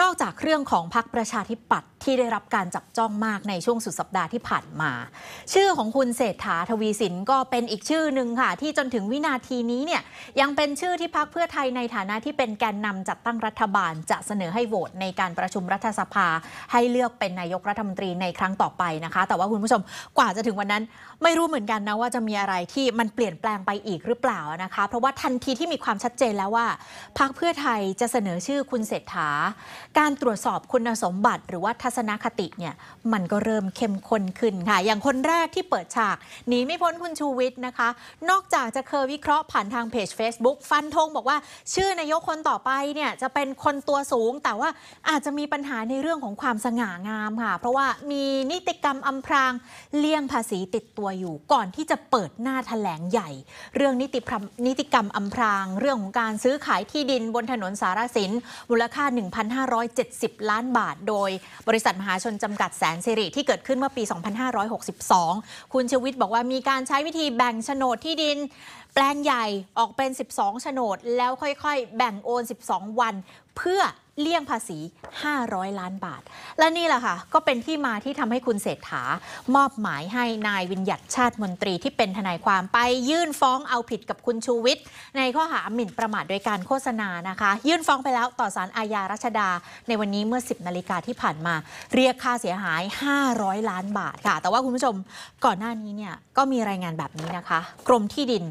นอกจากเรื่องของพรรคประชาธิปัตย์ที่ได้รับการจับจ้องมากในช่วงสุดสัปดาห์ที่ผ่านมา ชื่อของคุณเศรษฐาทวีสินก็เป็นอีกชื่อหนึ่งค่ะ ที่จนถึงวินาทีนี้เนี่ยยังเป็นชื่อที่พักเพื่อไทยในฐานะที่เป็นแกนนำจัดตั้งรัฐบาล จะเสนอให้โหวตในการประชุมรัฐสภาให้เลือกเป็นนายกรัฐมนตรีในครั้งต่อไปนะคะ แต่ว่าคุณผู้ชมกว่าจะถึงวันนั้นไม่รู้เหมือนกันนะว่าจะมีอะไรที่มันเปลี่ยนแปลงไปอีกหรือเปล่านะคะ เพราะว่าทันทีที่มีความชัดเจนแล้วว่าพักเพื่อไทยจะเสนอชื่อคุณเศรษฐา การตรวจสอบคุณสมบัติหรือว่าทัศนคติเนี่ยมันก็เริ่มเข้มข้นขึ้นค่ะ อย่างคนแรกที่เปิดฉากหนีไม่พ้นคุณชูวิทย์นะคะ นอกจากจะเคยวิเคราะห์ผ่านทางเพจ Facebook ฟันธงบอกว่า ชื่อนายกคนต่อไปเนี่ยจะเป็นคนตัวสูงแต่ว่าอาจจะมีปัญหาในเรื่องของความสง่างามค่ะ เพราะว่ามีนิติกรรมอำพรางเลี่ยงภาษีติดตัวอยู่ก่อนที่จะเปิดหน้าถแถลงใหญ่ เรื่องนิติพนิติกรรมอำพรางเรื่องของการซื้อขายที่ดินบนถนนสารสินมูลค่า 1,570 ล้านบาท โดยบริษัทัทมหาชนจำกัดแสนสิริที่เกิดขึ้นเมื่อปี 2562 คุณชวิตบอกว่ามีการใช้วิธีแบ่งโฉนดที่ดินแปลงใหญ่ออกเป็น 12โฉนด แล้วค่อยๆ แบ่งโอน 12 วัน เพื่อเลี่ยงภาษี 500 ล้านบาท และนี่แหละค่ะ ก็เป็นที่มาที่ทำให้คุณเศรษฐา มอบหมายให้นายวินยัตชาติมนตรี ที่เป็นทนายความไป ยื่นฟ้องเอาผิดกับคุณชูวิทย์ในข้อหาหมิ่นประมาทโดยการโฆษณานะคะ ยื่นฟ้องไปแล้วต่อศาลอาญารัชดา ในวันนี้เมื่อ 10 นาฬิกาที่ผ่านมา เรียกค่าเสียหาย 500 ล้านบาทค่ะ แต่ว่าคุณผู้ชมก่อนหน้านี้เนี่ยก็มีรายงานแบบนี้นะคะ กรมที่ดิน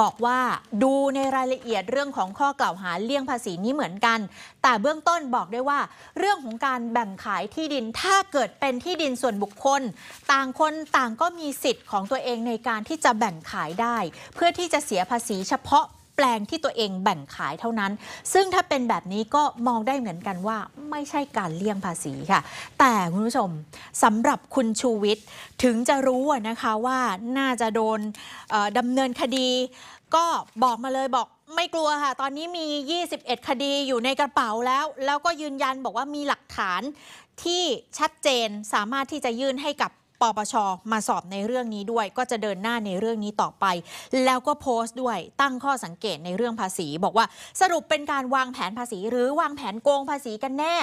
บอกว่าดูในรายละเอียดเรื่องของข้อกล่าวหาเลี่ยงภาษีนี้เหมือนกัน แต่เบื้องต้นบอกได้ว่า เรื่องของการแบ่งขายที่ดินถ้าเกิดเป็นที่ดินส่วนบุคคล ต่างคนต่างก็มีสิทธิ์ของตัวเองในการที่จะแบ่งขายได้ เพื่อที่จะเสียภาษีเฉพาะแปลงที่ตัวเองแบ่งขายเท่านั้น ซึ่งถ้าเป็นแบบนี้ก็มองได้เหมือนกันว่าไม่ใช่การเลี่ยงภาษีค่ะ แต่คุณผู้ชมสำหรับคุณชูวิทย์ถึงจะรู้นะคะว่าน่าจะโดนดำเนินคดี ก็บอกมาเลยบอกไม่กลัวค่ะตอนนี้มี 21 คดีอยู่ในกระเป๋าแล้ว แล้วก็ยืนยันบอกว่ามีหลักฐานที่ชัดเจนสามารถที่จะยื่นให้กับปชมาสอบในเรื่องนี้ด้วยก็จะเดินหน้าในเรื่องนี้ต่อไป แล้วก็โพสต์ด้วยตั้งข้อสังเกตในเรื่องภาษี บอกว่าสรุปเป็นการวางแผนภาษีหรือวางแผนโกงภาษีกันแน่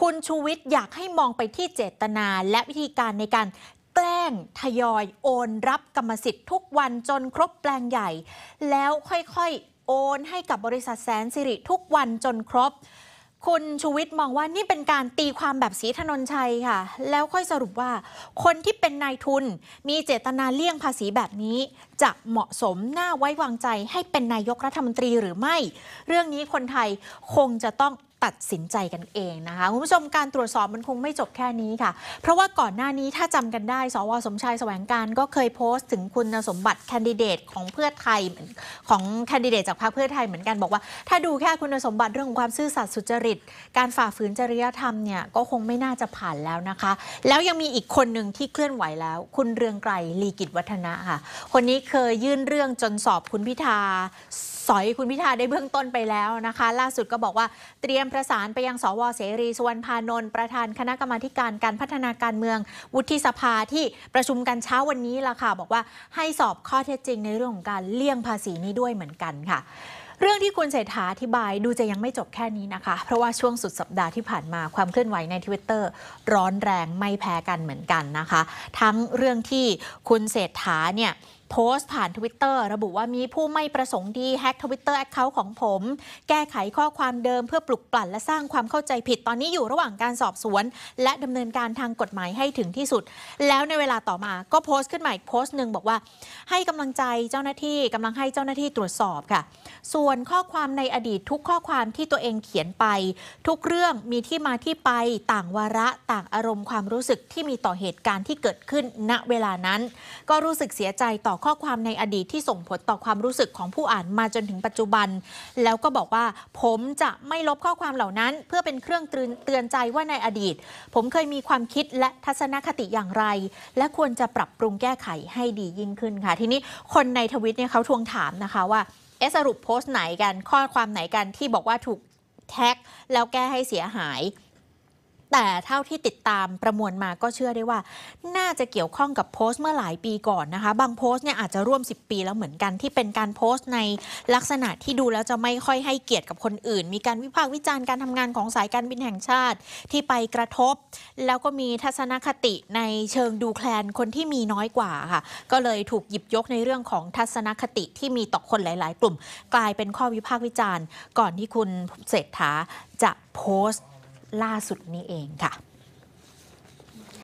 คุณชูวิทย์อยากให้มองไปที่เจตนา และวิธีการในการแกล้งทยอย โอนรับกรรมสิทธิ์ทุกวันจนครบแปลงใหญ่ แล้วค่อยๆ โอนให้กับบริษัทแสนสิริทุกวันจนครบคุณชูวิทย์มองว่านี่เป็นการตีความแบบสีถนนชัยค่ะ แล้วค่อยสรุปว่าคนที่เป็นนายทุน มีเจตนาเลี่ยงภาษีแบบนี้ จะเหมาะสมน่าไว้วางใจ ให้เป็นนายกรัฐมนตรีหรือไม่ เรื่องนี้คนไทยคงจะต้องตัดสินใจกันเองนะคะคุณผู้ชมการตรวจสอบมันคงไม่จบแค่นี้ค่ะ เพราะว่าก่อนหน้านี้ถ้าจำกันได้ สวสมชายแสวงการก็เคยโพสต์ถึงคุณสมบัติแคนดิเดตของเพื่อไทยของแคนดิเดตจากพรรคเพื่อไทยเหมือนกันบอกว่า ถ้าดูแค่คุณสมบัติเรื่องของความซื่อสัตย์สุจริต การฝ่าฝืนจริยธรรมเนี่ย ก็คงไม่น่าจะผ่านแล้วนะคะ แล้วยังมีอีกคนหนึ่งที่เคลื่อนไหวแล้ว คุณเรืองไกรลีกิจวัฒนะค่ะคนนี้เคยยื่นเรื่องจนสอบคุณพิธาสอยคุณพิธาได้เบื้องต้นไปแล้วนะคะ ล่าสุดก็บอกว่าเตรียมประสานไปยังสวเสรีสุวรรณพานนท์ประธานคณะกรรมาการการพัฒนาการเมืองวุฒิสภาที่ประชุมกันเช้าวันนี้ล่ะค่ะ บอกว่าให้สอบข้อเท็จจริงในเรื่องของการเลี่ยงภาษีนี้ด้วยเหมือนกันค่ะ เรื่องที่คุณเศรษฐาอธิบายดูจะยังไม่จบแค่นี้นะคะเพราะว่าช่วงสุดสัปดาห์ที่ผ่านมาความเคลื่อนไหวในทวิตเตอร์ร้อนแรงไม่แพ้กันเหมือนกันนะคะ ทั้งเรื่องที่คุณเศรษฐาเนี่ยโพสต์ผ่านทวิตเตอร์ระบุว่ามีผู้ไม่ประสงค์ดีแฮกทวิตเตอร์แอคเคาท์ของผม แก้ไขข้อความเดิมเพื่อปลุกปลั่นและสร้างความเข้าใจผิดตอนนี้อยู่ระหว่างการสอบสวน และดำเนินการทางกฎหมายให้ถึงที่สุด แล้วในเวลาต่อมาก็โพสต์ขึ้นใหม่อีกโพสต์หนึ่งบอกว่า ให้กำลังใจเจ้าหน้าที่กำลังให้เจ้าหน้าที่ตรวจสอบค่ะ ส่วนข้อความในอดีตทุกข้อความที่ตัวเองเขียนไป ทุกเรื่องมีที่มาที่ไปต่างวาระต่างอารมณ์ความรู้สึกที่มีต่อเหตุการณ์ที่เกิดขึ้น ณเวลานั้น ก็รู้สึกเสียใจต่อข้อความในอดีตที่ส่งผลต่อความรู้สึกของผู้อ่านมาจนถึงปัจจุบัน แล้วก็บอกว่าผมจะไม่ลบข้อความเหล่านั้นเพื่อเป็นเครื่องเตือนใจว่าในอดีต ผมเคยมีความคิดและทัศนคติอย่างไร และควรจะปรับปรุงแก้ไขให้ดียิ่งขึ้นค่ะ ทีนี้คนในทวิตเนี่ยเขาทวงถามนะคะว่าเอสรุปโพสต์ไหนกันข้อความไหนกันที่บอกว่าถูกแท็ก แล้วแก้ให้เสียหายแต่เท่าที่ติดตามประมวลมาก็เชื่อได้ว่า น่าจะเกี่ยวข้องกับโพสต์เมื่อหลายปีก่อนนะคะ บางโพสต์เนี่ยอาจจะร่วม 10 ปีแล้วเหมือนกันที่เป็นการโพสต์ในลักษณะที่ดูแล้วจะไม่ค่อยให้เกียรติกับคนอื่น มีการวิพากษ์วิจารณ์การทำงานของสายการบินแห่งชาติ ที่ไปกระทบ แล้วก็มีทัศนคติในเชิงดูแคลนคนที่มีน้อยกว่าค่ะก็เลยถูกหยิบยกในเรื่องของทัศนคติที่มีต่อคนหลาย ๆ กลุ่มกลายเป็นข้อวิพากษ์วิจารณ์ ก่อนที่คุณเศรษฐาจะโพสต์ล่าสุดนี้เองค่ะ